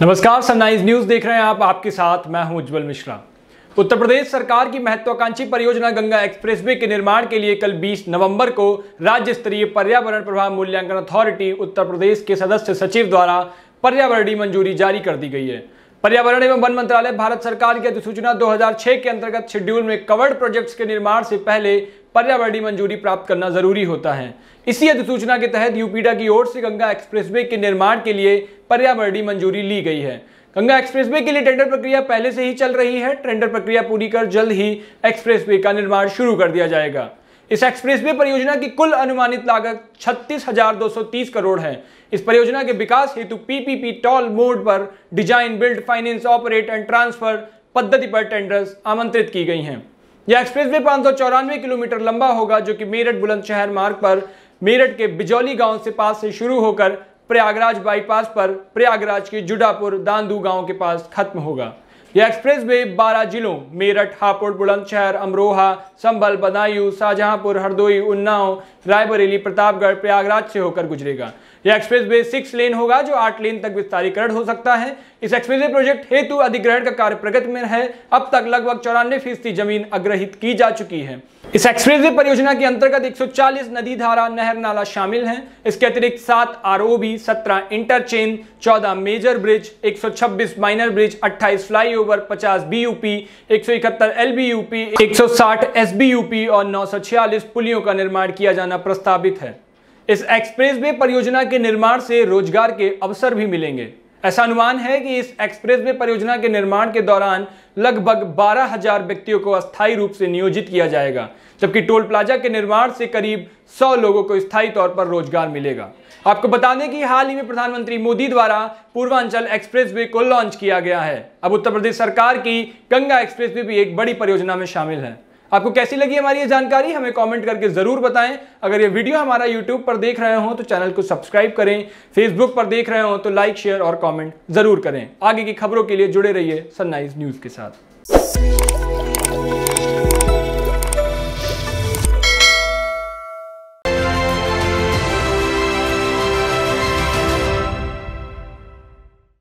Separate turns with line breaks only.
नमस्कार sunrise news देख रहे हैं आप आपके साथ मैं हूं उज्जवल मिश्रा उत्तर प्रदेश सरकार की महत्वाकांक्षी परियोजना गंगा एक्सप्रेसवे के निर्माण के लिए कल 20 नवंबर को राज्य स्तरीय पर्यावरण प्रभाव मूल्यांकन अथॉरिटी उत्तर प्रदेश के सदस्य सचिव द्वारा पर्यावरणीय मंजूरी जारी कर दी गई है पर्यावरण एवं वन मंत्रालय भारत सरकार की अधिसूचना 2006 के अंतर्गत शेड्यूल में कवर्ड प्रोजेक्ट्स के निर्माण से पहले पर्यावरणीय मंजूरी प्राप्त करना जरूरी होता है इसी अधिसूचना के तहत यूपीडा की ओर से गंगा एक्सप्रेसवे के निर्माण के लिए पर्यावरणीय मंजूरी ली गई है गंगा एक्सप्रेसवे के लिए टेंडर प्रक्रिया पहले से ही चल रही है टेंडर प्रक्रिया पूरी कर जल्द ही एक्सप्रेसवे का निर्माण शुरू कर दिया जाएगा इस एक्सप्रेसवे परियोजना की कुल अनुमानित लागत छत्तीस हजार दो सौ तीस करोड़ है इस परियोजना के विकास हेतु पीपीपी टॉल मोड पर design build finance operate and transfer पद्धति पर टेंडर्स आमंत्रित की गई हैं यह एक्सप्रेसवे पाँच किलोमीटर लंबा होगा जो कि मेरठ बुलंदशहर मार्ग पर मेरठ के बिजौली गांव से पास से शुरू होकर प्रयागराज बाईपास पर प्रयागराज के जुडापुर दांदू गांव के पास खत्म होगा यह एक्सप्रेसवे 12 जिलों मेरठ हापुड़ बुलंदशहर अमरोहा संभल बदायूं शाहजहांपुर हरदोई उन्नाव रायबरेली प्रतापगढ़ प्रयागराज से होकर गुजरेगा यह एक्सप्रेस वे सिक्स लेन होगा जो आठ लेन तक विस्तारीकरण हो सकता है इस एक्सक्लूसिव प्रोजेक्ट हेतु अधिग्रहण का कार्य प्रगति में है अब तक लगभग चौरानवे फीसदी जमीन अग्रहित की जा चुकी है इस एक्सक्लूसिव परियोजना के अंतर्गत 140 नदी धारा नहर नाला शामिल हैं इसके अतिरिक्त सात आर बी सत्रह interchange 14 major bridge 126 minor bridge 28 flyover 50 BUP 171 LBUP 160 SBUP और 946 पुलियों का निर्माण किया जाना प्रस्तावित है इस एक्सप्रेस परियोजना के निर्माण से रोजगार के अवसर भी मिलेंगे ऐसा अनुमान है कि इस एक्सप्रेस वे परियोजना के निर्माण के दौरान लगभग बारह हजार व्यक्तियों को अस्थायी रूप से नियोजित किया जाएगा जबकि टोल प्लाजा के निर्माण से करीब 100 लोगों को स्थायी तौर पर रोजगार मिलेगा आपको बता दें कि हाल ही में प्रधानमंत्री मोदी द्वारा पूर्वांचल एक्सप्रेस वे को लॉन्च किया गया है अब उत्तर प्रदेश सरकार की गंगा एक्सप्रेस वे भी एक बड़ी परियोजना में शामिल है आपको कैसी लगी हमारी ये जानकारी हमें कमेंट करके ज़रूर बताएं अगर ये वीडियो हमारा यूट्यूब पर देख रहे हो तो चैनल को सब्सक्राइब करें फेसबुक पर देख रहे हो तो लाइक शेयर और कॉमेंट ज़रूर करें आगे की खबरों के लिए जुड़े रहिए सनराइज न्यूज़ के साथ